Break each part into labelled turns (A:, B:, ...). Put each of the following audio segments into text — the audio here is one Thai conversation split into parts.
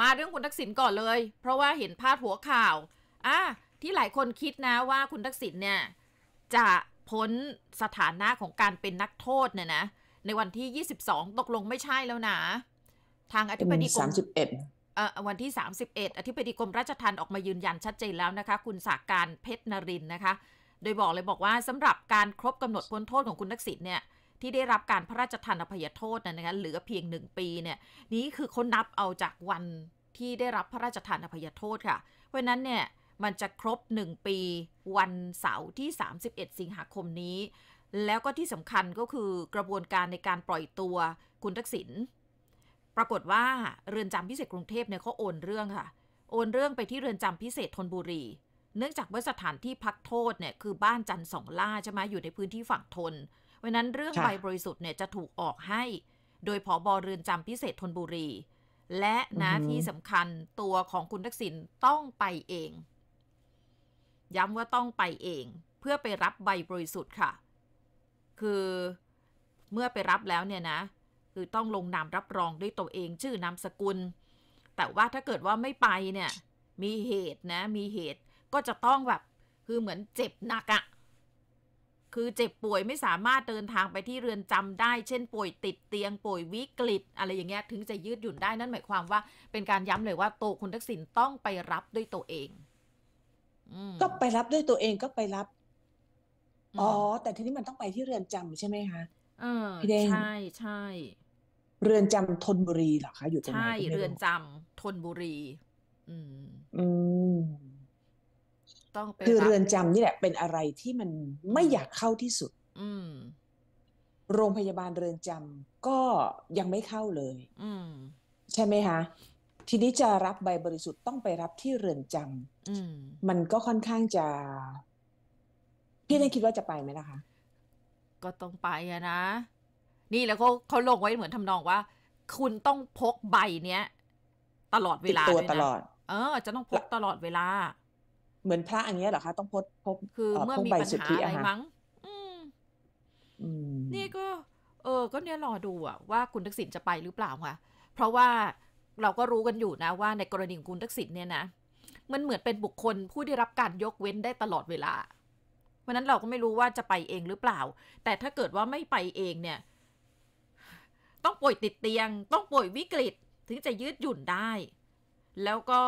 A: มาเรื่องคุณทักษิณก่อนเลย เพราะว่าเห็นพาดหัวข่าวอ่ะที่หลายคนคิดนะว่าคุณทักษิณเนี่ย จะพ้นสถานะของการเป็นนักโทษเนี่ยนะในวันที่ 22 ตกลงไม่ใช่แล้วนะทางอธิบดีกรมวันที่ 31 อธิบดีกรมราชทัณฑ์ออกมายืนยันชัดเจนแล้วนะคะ คุณสาการเพชรนรินนะคะ โดยบอกเลยบอกว่าสำหรับการครบกำหนดพ้นโทษของคุณทักษิณเนี่ยที่ได้รับการพระราชทานอภัยโทษนะคะเหลือเพียง 1 ปีเนี่ยนี้คือคนนับเอาจากวันที่ได้รับพระราชทานอภัยโทษค่ะเพราะนั้นเนี่ยมันจะครบ 1 ปีวันเสาร์ที่ 31 สิงหาคมนี้ แล้วก็ที่สำคัญก็คือกระบวนการในการปล่อยตัวคุณทักษิณปรากฏว่าเรือนจำพิเศษกรุงเทพเนี่ยเขาโอนเรื่องค่ะ โอนเรื่องไปที่เรือนจำพิเศษธนบุรีเนื่องจากว่าสถานที่พักโทษเนี่ยคือบ้านจันสองล่าใช่ไหมอยู่ในพื้นที่ฝั่งทนพราะนั้นเรื่องใบบริสุทธิ์เนี่ยจะถูกออกให้ โดยผอบอเรือนจำพิเศษธนบุรี และนะที่สำคัญตัวของคุณทักษิณต้องไปเอง ย้ำว่าต้องไปเอง เพื่อไปรับใบบริสุทธิ์ค่ะ คือเมื่อไปรับแล้วเนี่ยนะ คือต้องลงนามรับรองด้วยตัวเองชื่อนามสกุล แต่ว่าถ้าเกิดว่าไม่ไปเนี่ยมีเหตุนะมีเหตุก็จะต้องแบบ คือเหมือนเจ็บหนักอ่ะคือเจ็บป่วยไม่สามารถเดินทางไปที่เรือนจำได้เช่น ป่วยติดเตียงป่วยวิกฤต อะไรอย่างเงี้ยถึงจะยืดหยุ่นได้นั่นหมายความว่า เป็นการย้ำเลยว่าตัวคุณทักษิณต้องไปรับด้วยตัวเองอก็ไปรับด้วยตัวเองก็ไปรับ
B: อ๋อแต่ทีนี้มันต้องไปที่เรือนจำใช่ไหมคะพี่เดงใช่ใช่เรือนจำธนบุรีเหรอคะอยู่ตรงไหนใช่ เรือน
A: จำธนบุรี อืม
B: อืม
A: ้องไปคือเรือนจ
B: ำนี่แหละเป็นอะไรที่มันไม่อยากเข้าที่สุด อืโรงพยาบาลเรือนจำก็ยังไม่เข้าเลยใช่ไหมคะทีนี้จะรับใบบริสุทธิ์ต้องไปรับที่เรือนจำมันก็ค่อนข้างจะ
A: พี่นั่นคิดว่าจะไปไหมนะคะ ก็ต้องไปอะนะ นี่แล้วเขาเขาลงไว้เหมือนทำนองว่า คุณต้องพกใบเนี้ย ตลอดเวลาตัวตลอดเออ จะต้องพกตลอดเวลาเหมือนพระอย่างเงี้ยเหรอคะ ต้องพดพบคือ เมื่อมีปัญหาอะไรมั้งนี่ก็เออก็เนี่ยรอดูอะว่า คุณทักษิณจะไปหรือเปล่าค่ะ เพราะว่าเราก็รู้กันอยู่นะ ว่าในกรณีของคุณทักษิณเนี่ยนะมันเหมือนเป็นบุคคลผู้ได้รับการยกเว้นได้ตลอดเวลา เพราะนั้นเราก็ไม่รู้ว่าจะไปเองหรือเปล่า แต่ถ้าเกิดว่าไม่ไปเองเนี่ย ต้องป่วยติดเตียง ต้องป่วยวิกฤตถึงจะยืดหยุ่นได้ แล้วก็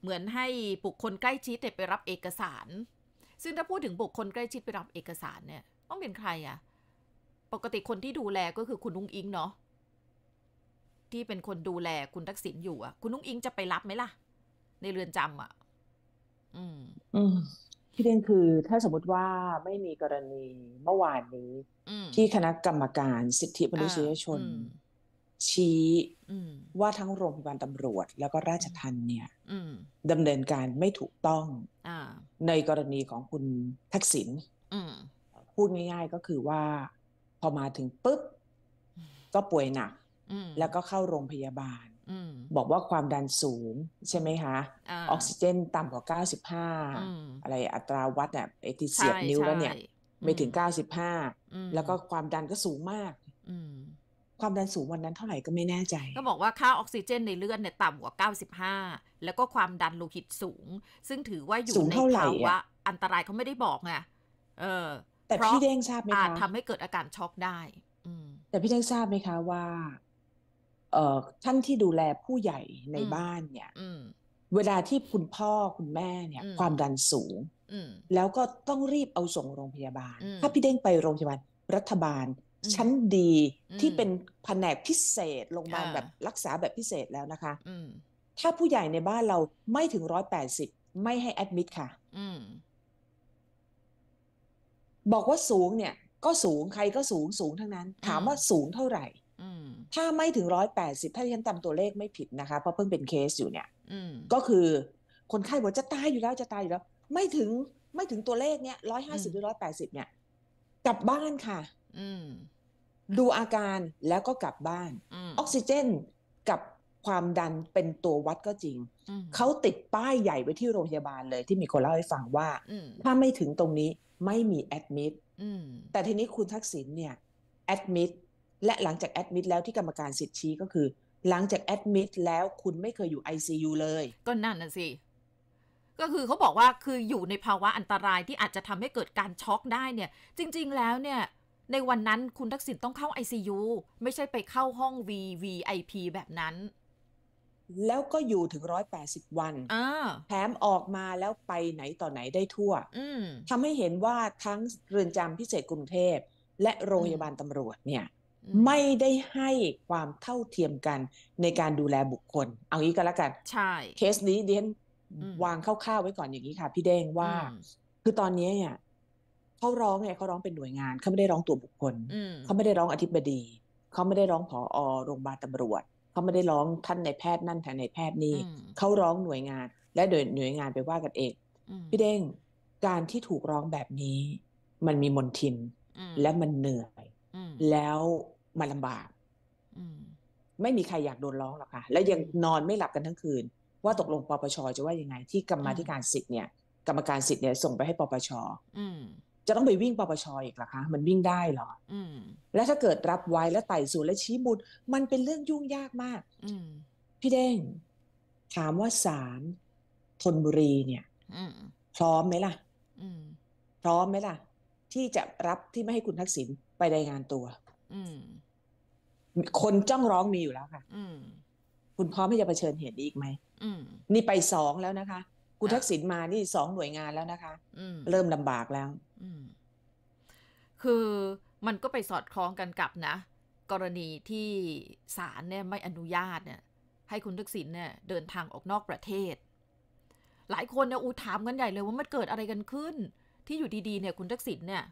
A: เหมือนให้บุคคลใกล้ชิดไปรับเอกสาร ซึ่งถ้าพูดถึงบุคคลใกล้ชิดไปรับเอกสารเนี่ยต้องเป็นใครอะปกติคนที่ดูแลก็คือคุณนุ้งอิงเนาะที่เป็นคนดูแลคุณทักษิณอยู่อะคุณนุ้งอิงจะไปรับไหมล่ะ ในเรือนจำอ่ะ
B: อืมอืมที่เด่นคือ ถ้าสมมติว่าไม่มีกรณีเมื่อวานนี้ที่คณะกรรมการสิทธิมนุษยชนชี้ว่าทั้งโรงพยาบาลตำรวจแล้วก็ราชทันเนี่ยดำเนินการไม่ถูกต้องอในกรณีของคุณทักษิณพูดง่ายๆก็คือว่า พอมาถึงปุ๊บ ก็ป่วยหนักแล้วก็เข้าโรงพยาบาลบอกว่าความดันสูง ใช่ไหมคะอออกซิเจนต่ำกว่า95อะไรอัตราวัดเนี่ยเอทีเสียบนิ้วแล้วเนี่ย ไม่ถึง 95 แล้วก็ความดันก็สูงมากความดันสูงวันนั้นเท่าไหร่ก็ไม่แน่ใจ
A: ก็บอกว่าค่าออกซิเจนในเลือดเนี่ยต่ำกว่า95 แล้วก็ความดันโลหิตสูง ซึ่งถือว่าอยู่ในภาวะอันตรายเขาไม่ได้บอกไงเออ แต่พี่เด้งทราบไหมคะอาจทำให้เกิดอาการช็อกได้ อื
B: แต่พี่เด้งทราบไหมคะว่า เอ่อท่านที่ดูแลผู้ใหญ่ในบ้านเนี่ยเวลาที่คุณพ่อคุณแม่เนี่ย ความดันสูงแล้วก็ต้องรีบเอาส่งโรงพยาบาลถ้าพี่เด้งไปโรงพยาบาลรัฐบาลชั้นดีที่เป็นแผนกพิเศษโรงพยาบาลแบบรักษาแบบพิเศษแล้วนะคะถ้าผู้ใหญ่ในบ้านเราไม่ถึงร้อยแปดสิบไม่ให้แอดมิดค่ะบอกว่าสูงเนี่ย ก็สูงใครก็สูงสูงทั้งนั้น ถามว่าสูงเท่าไหร่ถ้าไม่ถึงร้อยแปดสิบถ้าที่ฉันจำตัวเลขไม่ผิดนะคะ เพราะเพิ่งเป็นเคสอยู่เนี่ยก็คือคนไข้บอกจะตายอยู่แล้วจะตายอยู่แล้ว ไม่ถึง ไม่ถึงตัวเลขเนี่ยร้อยห้าสิบหรือร้อยแปดสิบเนี่ยกลับบ้านค่ะดูอาการแล้วก็กลับบ้าน ออกซิเจนกับความดันเป็นตัววัดก็จริงเขาติดป้ายใหญ่ไว้ที่โรงพยาบาลเลย ที่มีคนเล่าให้ฟังว่า ถ้าไม่ถึงตรงนี้ไม่มีแอดมิดแต่ทีนี้คุณทักษิณเนี่ยแอดมิดและหลังจากแอดมิดแล้วที่กรรมการสิทธิ์ชี้ ก็คือหลังจากแอดมิดแล้วคุณไม่เคยอยู่ ICU เลย
A: ก็นั่นน่ะสิ ก็คือเขาบอกว่าคืออยู่ในภาวะอันตรายที่อาจจะทำให้เกิดการช็อกได้เนี่ย จริง ๆ แล้วเนี่ยในวันนั้นคุณทักษิณต้องเข้า ICU ไม่ใช่ไปเข้าห้อง VVIP แบบนั้น แล้วก็อย
B: ู่ถึงร้อยแปดสิบวันแถมออกมาแล้วไปไหนต่อไหนได้ทั่วทำให้เห็นว่าทั้งเรือนจำพิเศษกรุงเทพ และโรงพยาบาลตำรวจเนี่ย ไม่ได้ให้ความเท่าเทียมกันในการดูแลบุคคล เอางี้ก็แล้วกันใช่ เคสนี้เดียนวางคร่าวๆไว้ก่อนอย่างนี้ค่ะ พี่แดงว่า คือตอนนี้เนี่ยเขาร้องเนี่ยเขาร้องเป็นหน่วยงานเขาไม่ได้ร้องตัวบุคคลเขาไม่ได้ร้องอธิบดีเขาไม่ได้ร้องผอโรงพยาบาลตำรวจเขาไม่ได้ร้องท่านในแพทย์นั่นท่านในแพทย์นี่เขาร้องหน่วยงาน และโดยหน่วยงานไปว่ากันเองพี่เด้งการที่ถูกร้องแบบนี้ มันมีมนทินและมันเหนื่อยแล้วมันลำบากไม่มีใครอยากโดนร้องหรอกค่ะและยังนอนไม่หลับกันทั้งคืน ว่าตกลงปปชจะว่ายังไงที่กรรมธิการสิทธิ์เนี่ย กรรมการสิทธิ์เนี่ยส่งไปให้ปปชจะต้องไปวิ่งปปชอีกหรอคะมันวิ่งได้หรอและถ้าเกิดรับไว้และไต่สูนและชี้มูลมันเป็นเรื่องยุ่งยากมากพี่เด้งถามว่าศาลธนบุรีเนี่ยพร้อมไหมล่ะพร้อมไหมล่ะ ที่จะรับที่ไม่ให้คุณทักษิณไปรายงานตัวคนจ้องร้องมีอยู่แล้วค่ะคุณพร้อมที่จะเผชิญเหตุอีกไหมนี่ไปสองแล้วนะคะ คุณทักษิณมานี่สองหน่วยงานแล้วนะคะเริ่มลำบากแล้ว
A: คือมันก็ไปสอดคล้องกันกับนะกรณีที่ศาลเนี่ยไม่อนุญาตเนี่ยให้คุณทักษิณเนี่ยเดินทางออกนอกประเทศ หลายคนเนี่ยอูถามกันใหญ่เลยว่ามันเกิดอะไรกันขึ้น ที่อยู่ดีๆเนี่ยคุณทักษิณเนี่ย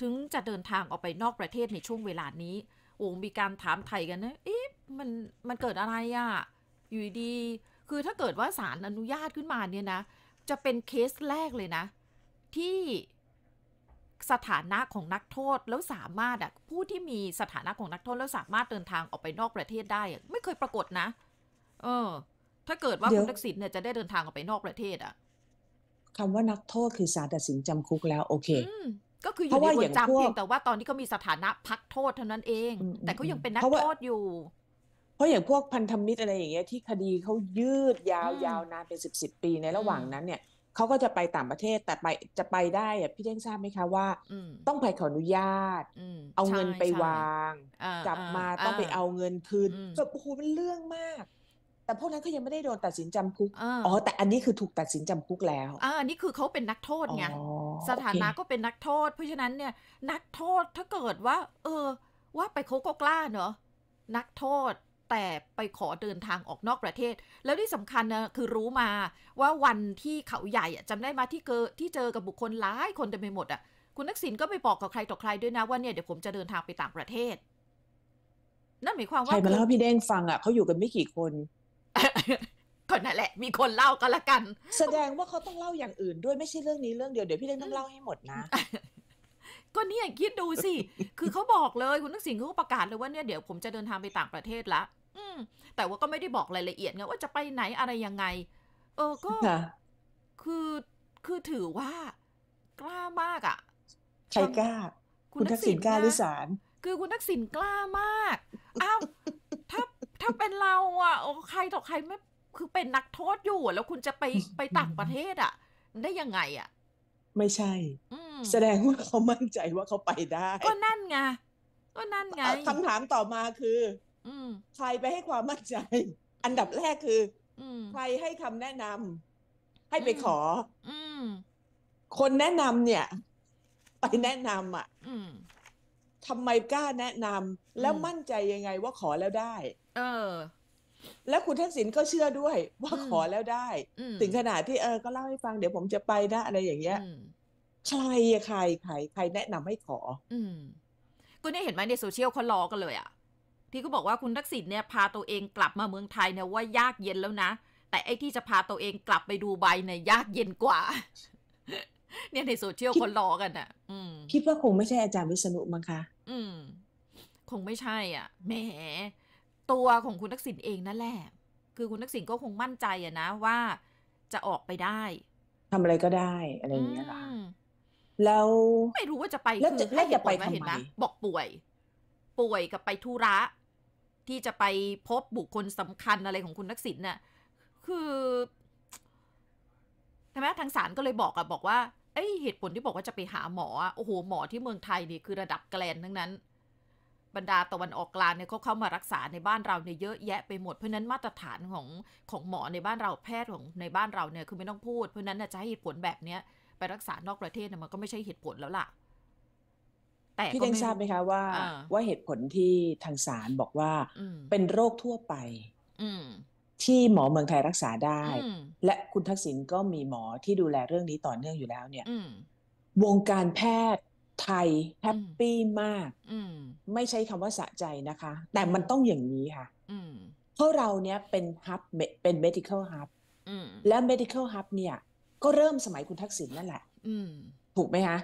A: ถึงจะเดินทางออกไปนอกประเทศในช่วงเวลานี้โอ้มีการถามไทยกันนะเอ๊ะมันมันเกิดอะไรอะ่ะอยู่ดี คือถ้าเกิดว่าศาลอนุญาตขึ้นมาเนี่ยนะจะเป็นเคสแรกเลยนะ ที่สถานะของนักโทษแล้วสามารถอ่ะผู้ที่มีสถานะของนักโทษแล้วสามารถเดินทางออกไปนอกประเทศได้ ไม่เคยปรากฏนะ เออ ถ้าเกิดว่าคุณทักษิณเนี่ยจะได้เดินทางออกไปนอกประเทศอ่ะ
B: คำว่านักโทษคือสารตัดสินจำคุกแล้วโอเค
A: ก็คืออยู่ในเรือนจำเพียงแต่ว่าตอนนี้เขา มีสถานะพักโทษเท่านั้นเอง แต่เขายังเป็นนักโทษอยู่
B: เพราะอย่างพวกพันธมิตรอะไรอย่างเงี้ยที่คดีเขายืดยาวยาวนานเป็นสิบสิบปีในระหว่างนั้นเนี่ยเขาก็จะไปต่างประเทศแต่ไปจะไปได้อะพี่เด้งทราบไหมคะว่าต้องไปขออนุญาตเอาเงินไปวา
C: งกลับมาต้องไปเอา
B: เงินคืนกบโอ้โหเป็นเรื่องมาก แต่พวกนั้นเขายังไม่ได้โดนตัดสินจำคุกอ๋อแต่อันนี้คือถูกตัดสินจำคุกแล้ว
A: อ่านี่คือเขาเป็นนักโทษไงสถานะก็เป็นนักโทษ เพราะฉะนั้นเนี่ย นักโทษถ้าเกิดว่าเออ ว่าไปเขาก็กล้าเนอะนักโทษแต่ไปขอเดินทางออกนอกประเทศ แล้วที่สำคัญนะคือรู้มาว่าวันที่เขาใหญ่จำได้มาที่เกอที่เจอกับบุคคลหลายคนเต็มไปหมด อ่ะ คุณนักสินก็ไปบอกกับใครต่อใครด้วยนะว่าเนี่ยเดี๋ยวผมจะเดินทางไปต่างประเทศ นั่นหมายความว่าใครมาเล่าพี
B: ่เด้งฟังอ่ะเขาอยู่กันไม่กี่คน
A: ก็นั่นแหละ มีคนเล่าก็แล้วกัน แสดงว่าเขาต้องเล่าอย่างอื่นด้วยไม่ใช่เรื่องนี้เรื่องเดียวเดี๋ยวพี่เด้งต้องเล่าให้หมดนะก็เนี่ยคิดดูสิคือเขาบอกเลย คุณนักสิณเขาประกาศเลยว่าเนี่ยเดี๋ยวผมจะเดินทางไปต่างประเทศละอืมแต่ว่าก็ไม่ได้บอกรายละเอียดไงว่าจะไปไหนอะไรยังไง เออก็คือคือถือว่า กล้ามากอ่ะใครกล้า
C: คุณทักษิณกล้าหรือสา
A: รคือคุณทักษิณกล้ามากอ้าวถ้าถ้าเป็นเราอ่ะใครต่อใครไม่คือเป็นนักโทษอยู่แล้วคุณจะไปไปต่างประเทศ อ่ะ ได้ยังไงอ่ะ
B: ไม่ใช่แสดงว่าเขามั่นใจว่าเขาไปได้ ก็
A: นั่นไงก็นั่นไงคำถา
B: มต่อมาคือใครไปให้ความมั่นใจ อันดับแรกคือใครให้คำแนะนำให้ไปขอคนแนะนำเนี่ย ไปแนะนำอ่ะทำไมกล้าแนะนำแล้วมั่นใจยังไงว่าขอแล้วได้ เออ แล้วคุณทักษิณก็เชื่อด้วยว่าขอแล้วได้ ถึงขนาดที่เออก็เล่าให้ฟัง เดี๋ยวผมจะไปนะอะไรอย่างเงี้ยใครใครใครใครแนะนำให้ขอ
A: อืมก็เนี่ยเห็นไหมในโซเชียลเขาล้อกันเลยอ่ะที่เขาบอกว่าคุณทักษิณเนี่ยพาตัวเองกลับมาเมืองไทยเนี่ยว่ายากเย็นแล้วนะ แต่ไอ้ที่จะพาตัวเองกลับไปดูใบเนี่ยยากเย็นกว่าเนี่ยในโซเชียลคนล้อกันอ่ะ อืม
B: คิดว่าคงไม่ใช่อาจารย์วิษณุมั้งคะ
A: อืมคงไม่ใช่ อ่ะแหมตัวของคุณทักษิณเองนั่นแหละคือคุณทักษิณก็คงมั่นใจอะนะว่า จะออกไปได้
B: ทำอะไรก็ได้อะไรอย่างเงี้ยหรอแล้ว
A: ไม่รู้ว่าจะไปแล้วจะไปทำไมบอกป่วย ป่วยกับไปธุระที่จะไปพบบุคคลสำคัญอะไรของคุณทักษิณน่ะคือทำไมทางศาลก็เลยบอกอะบอกว่า เอ้ย เหตุผลที่บอกว่าจะไปหาหมอโอ้โห หมอที่เมืองไทยนี่คือระดับแกลนทั้งนั้น บรรดาตะวันออกกลางเนี่ยเขาเข้ามารักษาในบ้านเราเนี่ยเยอะแยะไปหมด เพราะนั้นมาตรฐานของของหมอในบ้านเราแพทย์ของในบ้านเราเนี่ยคือไม่ต้องพูด เพราะนั้นจะให้เหตุผลแบบเนี้ยไปรักษานอกประเทศนยมันก็ไม่ใช่เหตุผลแล้วล่ะแต่พี่เดงทราบไหม
B: คะว่าว่าเหตุผลที่ทางศาลบอกว่า เป็นโรคทั่วไปที่หมอเมืองไทยรักษาได้ และคุณทักษิณก็มีหมอที่ดูแลเรื่องนี้ต่อเนื่องอยู่แล้วเนี่ยวงการแพทย์ ไทยแฮปปี้มากไม่ใช้คำว่าสะใจนะคะ แต่มันต้องอย่างนี้ค่ะเพราะเราเนี่ยเป็นฮับเป็น medical hub และ medical hub เนี่ย ก็เริ่มสมัยคุณทักษิณนั่นแหละถูกไหมคะ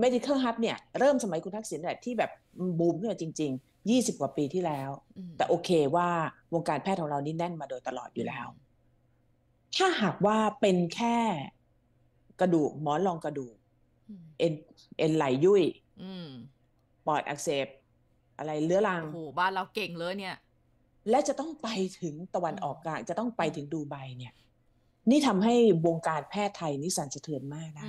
B: เมดิคอลฮับ เนี่ย เริ่มสมัยคุณทักษิณแหละที่แบบบูมขึ้นมาจริงๆ 20กว่าปีที่แล้ว แต่โอเคว่าวงการแพทย์ของเรานี่แน่นมาโดยตลอดอยู่แล้ว ถ้าหากว่าเป็นแค่กระดูกหมอนรองกระดูกเอ็นเอ็นไหลยุ่ยปอดอักเสบอะไรเลื้อรั
A: งโอ้บ้านเราเก่งเลยเนี่ย
B: และจะต้องไปถึงตะวันออกกลางจะต้องไปถึงดูไบเนี่ย นี่ทำให้วงการแพทย์ไทยนี่สั่นสะเทือนมากนะ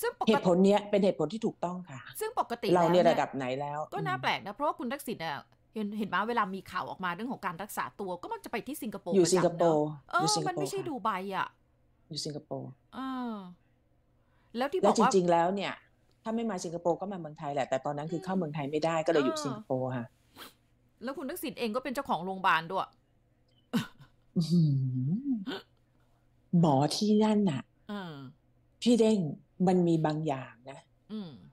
B: ซึ่งเหตุผลเนี้ยเป็นเหตุผลที่ถูกต้องค่ะ
A: ซึ่งปกติเราเนี่ยระดับไหนแล้วก็น่าแปลกนะ เพราะคุณทักษิณเนี่ยเห็นเห็นมาเวลามีข่าวออกมาเรื่องของการรักษาตัวก็มักจะไปที่สิงคโปร์อยู่สิงคโป
B: ร์เออมันไม่ใช่ดูไบอ่ะ อยู่สิงคโปร์
A: อแล้วที่บอกว่าจริง
B: ๆแล้วเนี่ย ถ้าไม่มาสิงคโปร์ก็มาเมืองไทยแหละแต่ตอนนั้น คือเข้าเมืองไทยไม่ได้ก็เลยอยู่สิงคโปร์ค่ะ
A: แล้วคุณทักษิณเองก็เป็นเจ้าของโรงพยาบาลด้วย
B: หมอที่นั่นน่ะพี่เด้งมันมีบางอย่างนะ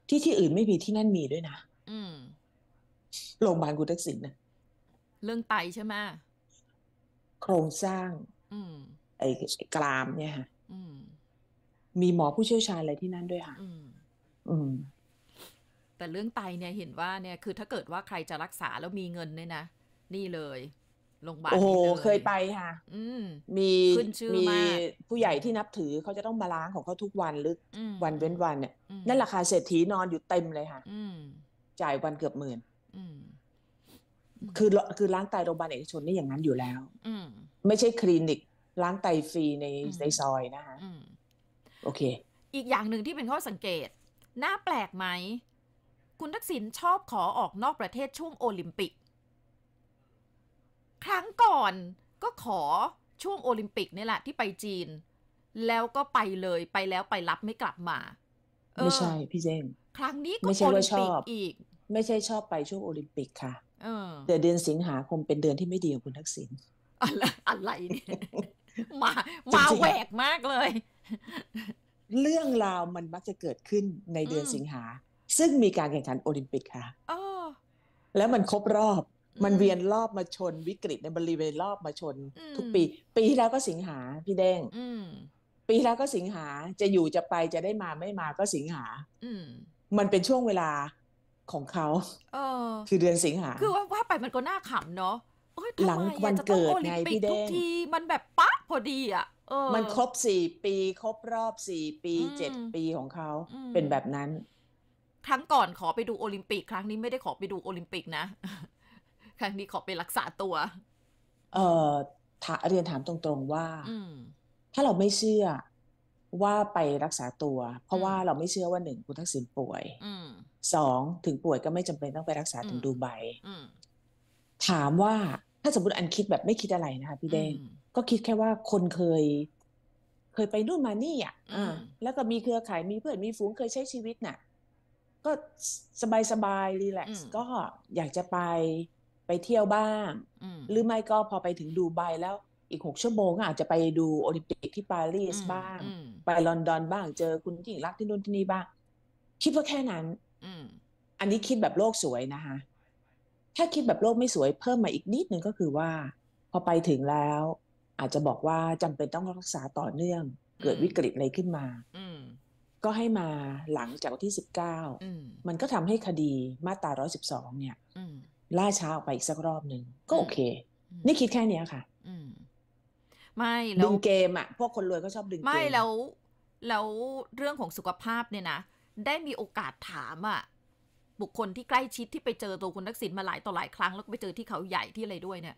B: ที่ที่อื่นไม่มีที่นั่นมีด้วยนะโรงพยาบาลกุทักษิณนะ
A: เรื่องไตใช่ไหม
B: โครงสร้างไอ้กรามเนี่ยฮะมีหมอผู้เชี่ยวชาญอะไรที่นั่นด้วยค่ะ
A: แต่เรื่องไตเนี่ยเห็นว่าเนี่ยคือถ้าเกิดว่าใครจะรักษาแล้วมีเงินเนี่ยนะ นี่เลยโรงพยาบาลโอ้โหเคยไปค่ะ
C: มีมี
A: ผู้ใหญ่ที่นับถือเขาจะต้องมาล้างของเขาทุก
B: วันหรือวันเว้นวันเนี่ยนั่นราคาเศรษฐีนอนอยู่เต็มเลยค่ะจ่ายวันเกือบหมื่นคือคือล้างไตโรงพยาบาลเอกชนนี่อย่างนั้นอยู่แล้วไม่ใช่คลินิกล้างไตฟรีในในซอยนะคะโอเค
A: อีกอย่างหนึ่งที่เป็นข้อสังเกตน่าแปลกไหมคุณทักษิณชอบขอออกนอกประเทศช่วงโอลิมปิกครั้งก่อนก็ขอช่วงโอลิมปิกนี่แหละที่ไปจีน แล้วก็ไปเลยไปแล้วไปรับไม่กลับมา ไม่ใช่พี่เจงครั้งนี้ก็โอลิมปิกอีก ไม่ใช่
B: ชอบไปช่วงโอลิมปิกค่ะือนเดือนสิงหาคมเป็นเดือนที่ไม่ดีของคุณทักษิณ
A: อะไรอะไรเนี่ยมามาแหวกมากเลย
B: เรื่องราวมันมักจะเกิดขึ้นในเดือนสิงหา ซึ่งมีการแข่งขันโอลิมปิกค่ะแล้วมันครบรอบมันเวียนรอบมาชนวิกฤตในบริเวณรอบมาชน ทุกปี ปีที่แล้วก็สิงหาพี่เด้งปีที่แล้วก็สิงหาจะอยู่จะไปจะได้มาไม่มาก็สิงหา อืมันเป็นช่วงเวลาของเขา
A: เออ คือเดือนสิงหา คือว่าว่าไปมันก็น่าขำเนาะหลังวันเกิดไงพี่เด้งทุกทีมันแบบปั๊บพอดี อ่ะมันครบสี่ปีครบรอบสี่ปีเจ็ดปีของเขาเป็นแบบนั้นครั้งก่อนขอไปดูโอลิมปิก ครั้งนี้ไม่ได้ขอไปดูโอลิมปิกนะครั้งนี้ขอไปรักษาตัว
B: เอ่อเรียนถามตรงๆว่าถ้าเราไม่เชื่อว่าไปรักษาตัว เพราะว่าเราไม่เชื่อว่าหนึ่ง คุณทักษิณป่วยสองถึงป่วยก็ไม่จำเป็นต้องไปรักษาถึงดูไบถามว่าถ้าสมมติอันคิดแบบไม่คิดอะไรนะคะพี่เด้งก็คิดแค่ว่าคนเคย เคยไปนู่นมานี่อ่ะแล้วก็มีเครือข่ายมีเพื่อนมีฝูงเคยใช้ชีวิตน่ะ ก็ สบายสบายรีแลกซ์ก็อยากจะไปไปเที่ยวบ้าง หรือไม่ก็พอไปถึงดูไบแล้วอีกหกชั่วโมงอาจจะไปดูโอลิมปิก ที่ปารีสบ้าง ไปลอนดอนบ้าง เจอคุณญิ่งรักที่นู่นที่นี่บ้าง คิดว่าแค่นั้น อันนี้คิดแบบโลกสวยนะคะ ถ้าคิดแบบโลกไม่สวยเพิ่มมาอีกนิดนึงก็คือว่า พอไปถึงแล้ว อาจจะบอกว่าจำเป็นต้องรักษาต่อเนื่อง เกิดวิกฤตอะไรขึ้นมาก็ให้มาหลังจากวันที่สิบเก้ามันก็ทำให้คดีมาตราร้อยสิบสองเนี่ยล่าช้าออกไปอีกสักรอบหนึ่งก็โอเค นี่คิดแค่เนี้ยค่ะ
A: ไม่ดึงเก
B: มอะพวกคนรวยก็ชอบดึงเกมไม่แล
A: ้วแล้วเรื่องของสุขภาพเนี่ยนะได้มีโอกาสถามอะบุคคลที่ใกล้ชิดที่ไปเจอตัวคุณทักษิณมาหลายต่อหลายครั้งแล้วไปเจอที่เขาใหญ่ที่อะไรด้วยเนี่ย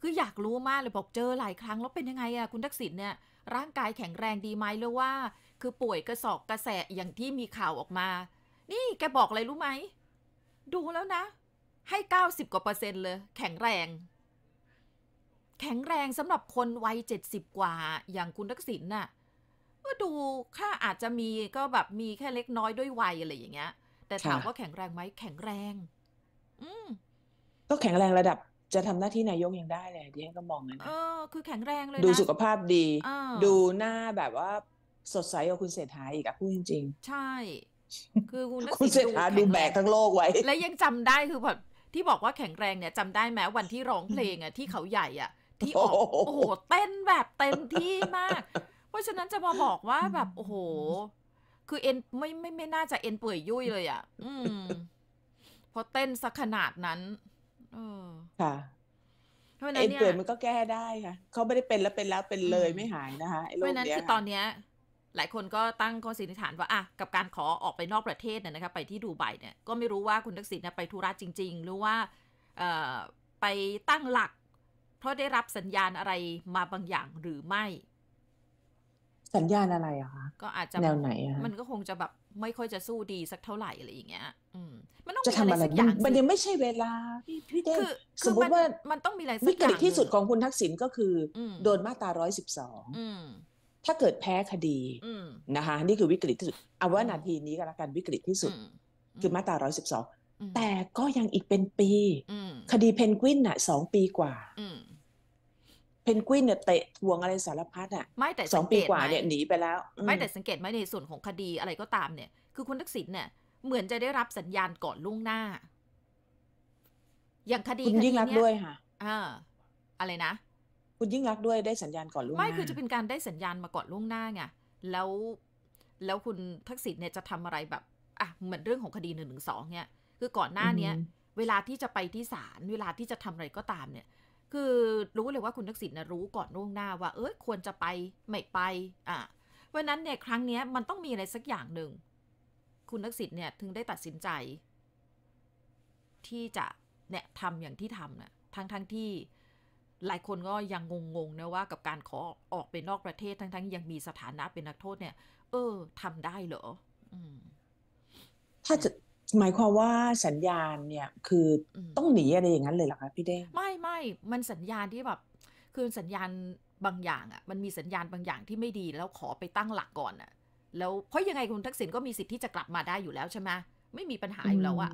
A: คืออยากรู้มากเลยบอกเจอหลายครั้งแล้วเป็นยังไงอะคุณทักษิณเนี่ยร่างกายแข็งแรงดีไหมหรือว่า คือป่วยกระสอบกระแสะอย่างที่มีข่าวออกมา นี่แกบอกอะไรรู้ไหมดูแล้วนะให้เก้าสิบกว่าเปอร์เซ็นต์เลย แข็งแรง แข็งแรงสำหรับคนวัยเจ็ดสิบกว่าอย่างคุณทักษิณน่ะก็ดูค่าอาจจะมีก็แบบมีแค่เล็กน้อยด้วยวัยอะไรอย่างเงี้ยแต่ถามว่าแข็งแรงไหมแข็งแรง อื
B: มก็แข็งแรงระดับจะทำหน้าที่นายกยังได้เลยดิฉันก็มอง
A: นะเออคือ แข็งแรงเลยดูสุขภาพดีดู
B: หน้าแบบว่าสดใสกว่าคุณเศรษฐาอีกอะพูดจริง
A: ๆ ใช่ คือคุณคุณเศรษฐาดู
B: แบกทั้งโลกไว้ และยั
A: งจำได้คือแบบที่บอกว่าแข็งแรงเนี่ยจำได้ไหมวันที่ร้องเพลงอ่ะ ที่เขาใหญ่อ่ะ ที่ออกโอ้โห เต้นแบบเต็มที่มาก เพราะฉะนั้นจะมาบอกว่าแบบโอ้โหคือเอ็นไม่ไม่ไม่น่าจะเอ็นเปื่อยยุ่ยเลยอ่ะ อืม พอเต้นสักขนาดนั้น เออค่ะเอ็นเปื่อยมันก็แก้ได้ค่ะเขาไม่ได้เป็นแล้วเป็นแล้วเป็นเลยไม่หายนะคะไอ้โรคเนี้ยเพราะนั้นคือตอนเนี้ยหลายคนก็ตั้งข้อสันนิษฐานว่าอ่ะกับการขอออกไปนอกประเทศเนี่ยนะคะไปที่ดูไบเนี่ยก็ไม่รู้ว่าคุณทักษิณไปธุระจริง ๆ หรือว่าไปตั้งหลัก เพราะได้รับสัญญาณอะไรมาบางอย่างหรือไม่
B: สัญญาณอะไรอะคะ
A: ก็อาจจะแนวไหนอะมันก็คงจะแบบไม่ค่อยจะสู้ดีสักเท่าไหร่อะไรอย่างเงี้ยอืมมันต้องจะทำอะไรอย่างมันยั
B: งไม่ใช่เวลา
A: พี่เด้สมมติว่ามันต้องมีอะไรวิกฤตที่สุด
B: ของคุณทักษิณก็คือ โดนมาตราร้อยสิบสองถ้าเกิดแพ้คดีนะคะนี่คือวิกฤตที่สุดเอาว่านาทีนี้ก็แล้วกันวิกฤตที่สุด คือมาตราร้อยสิบสองแต่ก็ยังอีกเป็นปีคดีเพนกวินอ่ะสองปีกว่าเพนกวินเนี่ยเตะทวงอะไรสารพัดอ่ะ
A: ไม่แต่สองปีกว่าเนี่ยหนีไปแล้วไม่แต่สังเกตไหมในส่วนของคดีอะไรก็ตามเนี่ย คือคุณทักษิณเนี่ยเหมือนจะได้รับสัญญาณก่อนล่วงหน้า อย่างคดีคดีเนี้ยด้วยค่ะอ่าอะไรนะคุณยิ่งรักด้วยได้สัญญาณก่อนล่วงหน้าไม่คือจะเป็นการได้สัญญาณมาก่อนล่วงหน้าไงแล้วแล้วคุณทักษิณเนี่ยจะทำอะไรแบบอ่ะเหมือนเรื่องของคดีหนึ่งหนึ่งสองเนี่ย คือก่อนหน้าเนี้ยเวลาที่จะไปที่ศาลเวลาที่จะทำอะไรก็ตามเนี่ย คือรู้เลยว่าคุณทักษิณนะรู้ ก่อนล่วงหน้า ว่า เอ้ยควรจะไปไม่ไปอ่ะวันนั้นเนี่ยครั้งเนี้ยมันต้องมีอะไรสักอย่างหนึ่งคุณทักษิณเนี่ยถึงได้ตัดสินใจ ที่จะเนี่ยทำอย่างที่ทำนะ่ะทั้งทั้งที่หลายคนก็ยังงงๆนะว่ากับการขอออกไปนอกประเทศทั้งๆ ยังมีสถานะเป็นนักโทษเนี่ย เออทำได้เหรอ
B: ถ้าจะหมายความว่าสัญญาณ เนี่ย คือต้องหนีอะไรอย่างนั้นเลยเหรอคะพี่เด้ง
A: ไม่ไม่มันสัญญาณที่แบบคือสัญญาณบางอย่างอะ่ะมันมีสัญญาณบางอย่างที่ไม่ดีแล้วขอไปตั้งหลักก่อนอะ่ะ แล้วเพราะยังไงคุณทักษิณก็มีสิทธิ์ที่จะกลับมาได้อยู่แล้วใช่ไหมไม่มีปัญหาอยู่แล้วอะ่ะ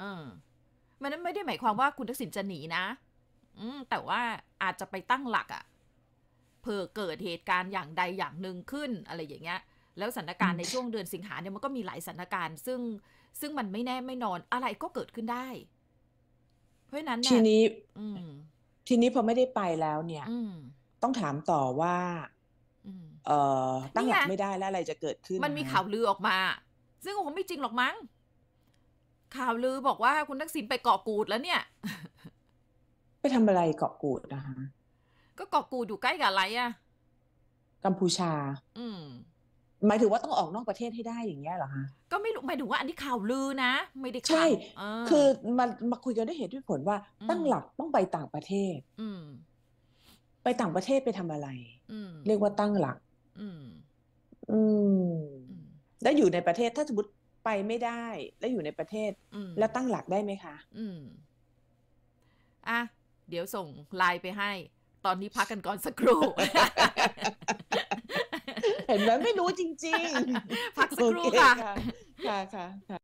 A: อืมันไม่ได้หมายความว่าคุณทักษิณจะหนีนะอืแต่ว่าอาจจะไปตั้งหลักอะ่ะเผื่อเกิดเหตุการณ์อย่างใดอย่างหนึ่งขึ้นอะไร อย่างเงี้ยแล้วสถานการณ์ในช่วงเดือนสิงหาเนี่ยมันก็มีหลายสถานการณ์ ซึ่งซึ่งมันไม่แน่ไม่นอนอะไรก็เกิดขึ้นได้ เพราะนั้นทีนี้
B: อืมทีนี้พอไม่ได้ไปแล้วเนี่ยต้องถามต่อว่าเออตั้งหลักไม่ได้แล้วอะไรจะเกิดขึ้นมันมีข่าวลือออ
A: กมา ซึ่งคงไม่จริงหรอกมั้งข่าวลือบอกว่าคุณทักษิณไปเกาะกูดแล้วเนี่ย
B: ทำอะไรเกาะกูดนะคะ
A: ก็เกาะกูดอยู่ใกล้กับอะไรอ่ะกัมพูชา อืม
B: หมายถึงว่าต้องออกนอกประเทศให้ได้อย่างเงี้ยเหรอคะ
A: ก็ไม่รู้หมายถึงว่า อันนี้ข่าวลือนะไม่ได้ใช่
B: คือมามาคุยกันด้วยเหตุด้วยผลว่า ตั้งหลักต้องไปต่างประเทศไปต่างประเทศไปทำอะไรเรียกว่าตั้งหลักอืมแล้วอยู่ในประเทศถ้าสมมติไปไม่ได้แล้วอยู่ในประเทศแล้วตั้งหลักได้ไหมคะ
A: อืมอ่ะเดี๋ยวส่งไลน์ไปให้ ตอนนี้พักกันก่อนสักครู่เห็นไหมไม่รู้จริงๆ พักสักครู่ค่ะค่ะค่ะ